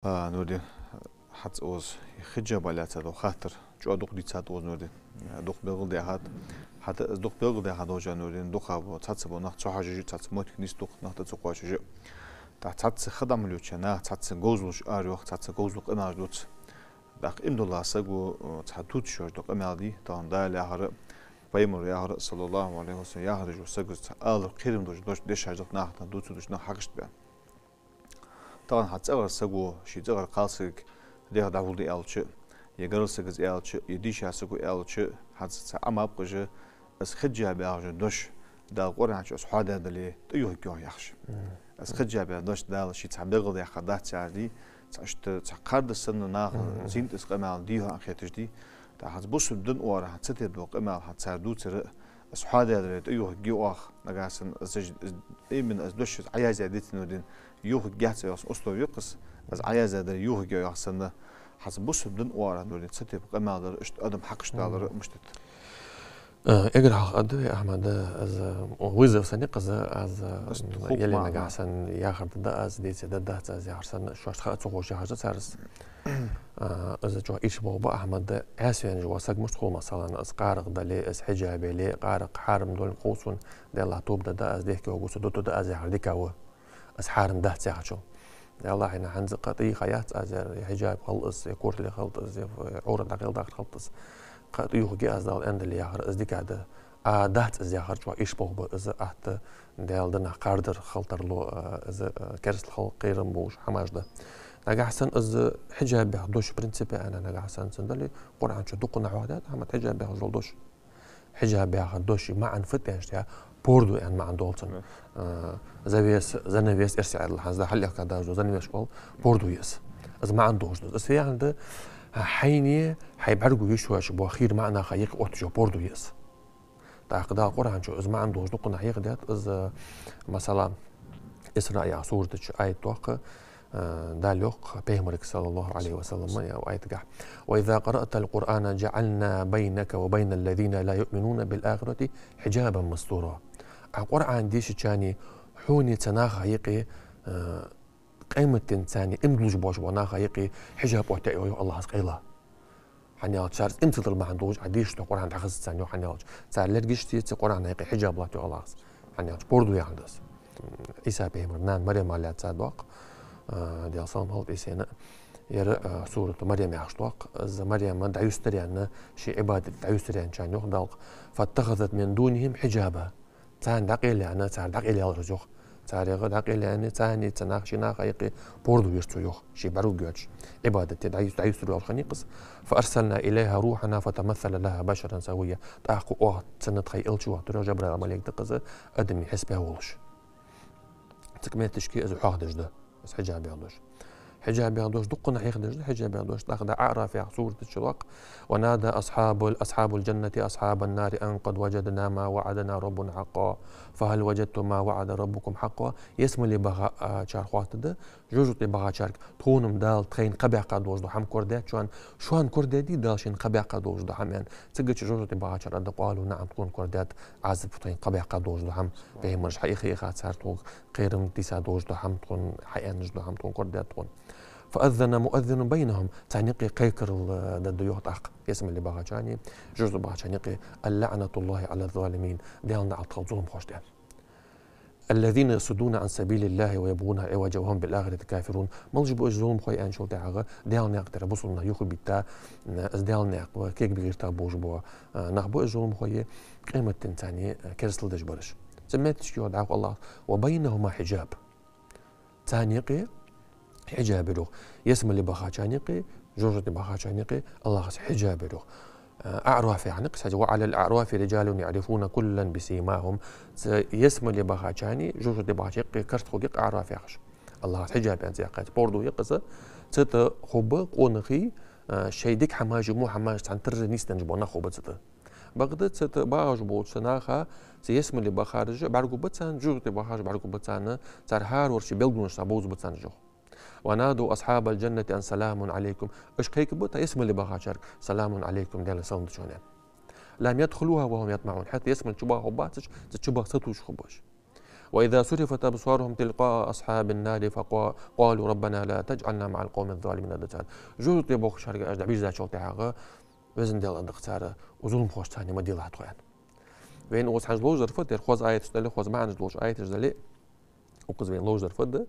ა ნოდი ჰაცოს ხიჯაბალაცა და ხათრ ჭოდუყდი ცატოს ნოდი დუხბელგდი ჰათ ჰათ დუხბელგდი ჰათ ოჯა ნოდი დუხაბო ცაცბო ნახ ცოჰაჟი ცაც მოთქნის დუხ ნახ და ცოყვაჟი და ცაც ხდამლუჩა ნა ცაც გოზულში არი ხ ცაც გოზულ ყნაჟდუც და იმდოლასა გო ცათუც შორდო ყმალდი და ანდა ლაჰარ ფაიმურ ლაჰარ სალალაჰუ ალეჰი ვასალამ ლაჰარ ჯოსა გოზ ალ ყირიმდო ჯოშ დეშაჟდო ნახ და დუცუდუშ ნა ჰაგშტბა Талан хацӏагъэр сэгу щицӏагъэр къалсыг дех дагъулды ялчы. Егэрл сыгыз ялчы, еди шасыгу ялчы, хаз цаӏам апкъыжы, эс хыджи абягъжы дош дагъор хьачы эс хъуадэ дэли тӏыю хыкӏо яхшы. Эс хыджи абя дош дал щи цабдыгъл яхада цади цашты цакъар дэсэн нах зинт эс къэмал дихо ахетыжди. Да хаз бусудын уара хацэтэ бо къэмал хацаду цыры suxaadeedreed uyuh giuah nagaasan imin as doshus ayazaditinudin yuh gatsayos ustovyuqis as ayazadar yuh giuahsanda has busubdin uaranudin satip qamalar adam haqishdalar mushtit Э, играх ады ахмады аз э, вызов санек аз аз гасан яхарды да аз десе да да аз яхсан шошха цого шахажа сарс аз жо иш болба ахмады әсвен жо сагмыш хол масалан аз қарық дали аз хижабели қарық харым дол қусын да аз дехке огусу дото да аз яхарды аз харым да цяхчо يلا احنا حنزق طيخ حجاب خلص كورت خلص خلص қат ұйғыге аздал әнділі яғыр үздікәді адат ізде харчуа иш болбы ызы атты дәлдін ақардыр қалтарлы ызы кәрсіл қал қиырым болуш хамажды занавес хайне 하이바르구 유슈아슈 보아히르 마나 하이크 오트쇼 보르두예스 تاقدا قرآن شو إذا ما عنده وجدك نعيق ديت إذا آه، مثلا إسرائيل سورة آية توقع آه، دالوق بيهمرك صلى الله عليه وسلم يا آية قح وإذا قرأت القرآن جعلنا بينك وبين الذين لا يؤمنون بالآخرة حجابا مستورا القرآن ديش تشاني حوني تناخ هيقي آه، قيمة تنساني إمدلوج بوش بوناخ هيقي حجاب وحتى الله أسقيله حنيالج شارس انت ظل ما عندوج عديش تو قران تخص ثاني حنيالج تاع لرجش تي تي قران هيك حجاب لا تو خلاص حنيالج بوردو يعندس إيسا بيمر نان مريم على تصدق دي أصلا هو إيسينا ير سورة مريم يعشتوق إذا مريم دعيستريان شي عبادة دعيستريان شان يخدلق فاتخذت من دونهم حجابه تان دقيلة أنا تان دقيلة الرزوخ تاريخ إلى أن تاني ناخ ناقيقي بوردو يرتو يوخ شي برو جوتش عبادة تدعيس تدعيس لو فأرسلنا إليها روحنا فتمثل لها بشرا سوية تأخو أوه تسنت خي إلشو آه ترو جبرا العملية دقزة أدمي حسبها ولش تكمل تشكي أزو حاخدش ده بس حجابي ولش حجاب هدوش دقنا حجاب حجابي هدوش تاخذ عارة في عصورة الشروق ونادى أصحاب أصحاب الجنة أصحاب النار أن قد وجدنا ما وعدنا ربنا حقا فهل وجدتم ما وعد ربكم حقا يسمى لي بغا شارخوات آه، ده جوجو تي بغا شارك تونم دال تخين قبع قد وجدو حم كردات شوان شوان دال شين قبع قد وجدو حم يعني تسجد جوجو تي بغا شار قالوا نعم تكون كردات عزب تخين قبع قد وجدو حم بهم مرش حقيقي خاتسار سارتوك قيرم تيسا دوجدو حم تكون حقيقي نجدو حم تكون كردات تكون فاذن مؤذن بينهم تعنيقي قيكر الديوت اق اسم اللي باغاچاني جوز باغاچانيقي اللعنه الله على الظالمين ديالنا على تخلصهم خوش ديال الذين يصدون عن سبيل الله ويبغونها عوجا وهم بالآخرة كافرون ملج بو اجزوم خوي ان آه، شو تعاغا ديالنا ناق بصلنا بوصلنا يخو بيتا ديالنا ديال كيك بغير تا بوج بو ناق بو خوي قيمة تنتاني كرسل دجبرش سميت شو دعاق الله وبينهما حجاب تانيقي حجابروغ يسمى اللي بخاشانيقي جورجة بخاشانيقي الله حجابروغ آه، أعراف عنق قصد وعلى الأعراف رجال يعرفون كلا بسيماهم يسمى لبخاشاني جورج دباشق كرت خوقق أعراف يخش الله حجاب أنت يقات بوردو يقصد ست خوب قونخي آه، شيدك حماج مو حماج عن تر نيستن جبونا خوب تت بغد ست باج بوت سناخا يسمى لبخارج برقو بتان جورج بارغو بتسان بتان هار ورشي بلغون شابوز بتسان جوغ ونادوا أصحاب الجنة أن سلام عليكم إش كيك بوتا اسم اللي شارك سلام عليكم ديال صوند شونان لم يدخلوها وهم يطمعون حتى يسمى شبه هباتش تشبه ستوش خبوش وإذا صرفت أبصارهم تلقاء أصحاب النار فقالوا ربنا لا تجعلنا مع القوم الظالمين الدجال جوز شارك شرق أجدع بيزا شوتي حقا وزن ديال أندقتار وظلم خوش تاني ما ديلا هتقوان وين وصحان جلوجر فتر خوز آية تشتالي خوز معن جلوج آية تشتالي وقز بين لوجر فد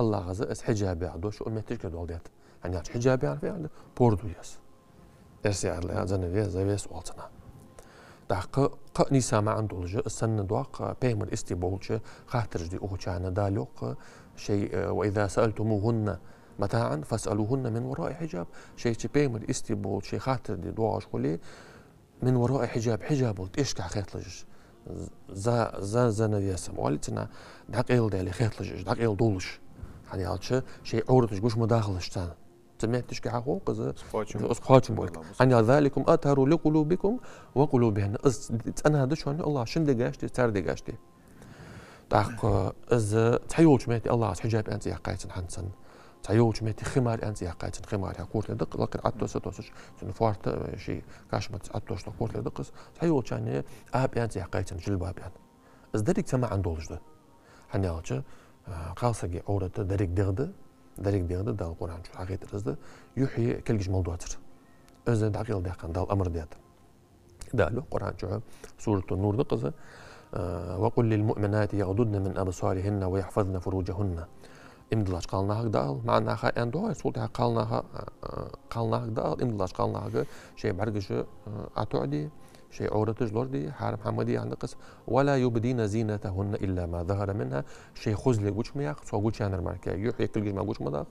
الله غزة اس حجابي عدو شو أمي تشكر دول يعني عش حجابي عارف يعني بوردو يس ارسي يعني عدل يا زنو يا زنو يا سوالتنا تحق ق نيسا ما عندو لجا السن دواق بيمر استي بولش خاطر جدي اوه چانا داليوق شيء وإذا سألتموهن متاعا فاسألوهن من وراء حجاب شي چي بيمر استي بولش خاطر دي دواش خلي من وراء حجاب حجاب ايش كا خيط لجش زا زا زا نبي اسم والتنا دق ايل دالي خيط لجش دق ايل دولش هەنیڵچە شەی ئەوتش گوش مداخڵشتان جميع تشكيعه قز اسقاطم بولك عن ذلكم اطهر لقلوبكم وقلوبهن از انا دشون الله شن دقاشتي تار دقاشتي تاق از تحيول جميعتي الله حجاب انت يا قايتن حنسن تحيول جميعتي خمار انت يا قايتن خمار يا قورت دق لقد عطوس توسش شنو فارت شي كاشمت عطوس قورت دقس تحيول جاني اب انت يا قايتن جلباب يعني از دريك تما عندولجدو هنيالچه қағысаге ауыраты дәрек дәрекдегді дал құран жүр юхи келгіш молдуатыр өзі дақил деқан дал амыр деяты дәлі құран жүр нурды қызы وقل للمؤمنات يغضضن من أبصارهن ويحفظن فروجهن имдилаш калнагы дал манаха эндой султа калнага қалнақ дал имдилаш калнагы атоди شيء شيعور تجلردي حار محمدي عند قص ولا يبدين زينتهن إلا ما ظهر منها شيء خزل وش مياخ سو وش أنا يعني الماركة يحيي كل جمع وش مداخ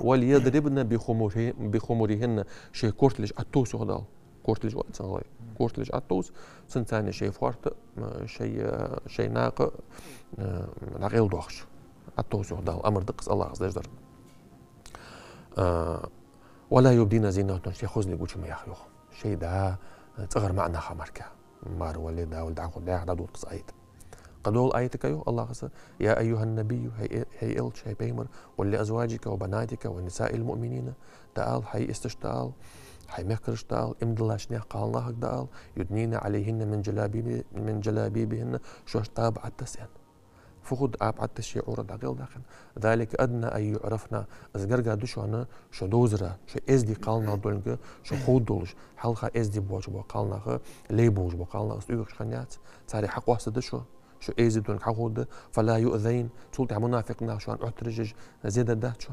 وليضربن بخمره بخمرهن شيء كورتلج أتوس هذا كورتلج وقت صغير كورتلج أتوس سنتاني شيء فورت شيء شيء ناق لغيل دوخش أتوس هذا أمر دقس الله عز وجل آه، ولا يبدين زينتهن شيء خزل وش مياخ يخ شيء ده تغر معنا hamarka mar walida ولد da'an khudai hada dur آيت قدول آيتك يو الله قصة يا أيها النبي هي هي إلش هي بيمر ولأزواجك وبناتك والنساء المؤمنين تعال هي استشتال هي مكرش تعال امدلاش نيا قال الله تعال يدنين عليهن من جلابيب من جلابيبهن شو اشتاب عتسين فقد آب عد شيء عورد عقل داخل ذلك أدنى أن يعرفنا أزجرجا دوش أنا شو دوزرا شو إزدي قالنا دولنجا شو خود دولش هل خا إزدي بوش بو قالنا خا لي بوش بو قالنا أستويك خنيات تاري حق واحد شو شو إزدي دولنج حقود فلا يؤذين تقول تعمل منافقنا شو أن أعترجج زيادة ده شو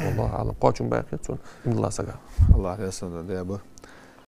والله اعلم قاعد باقي الله سجع الله يسعدك يا ابو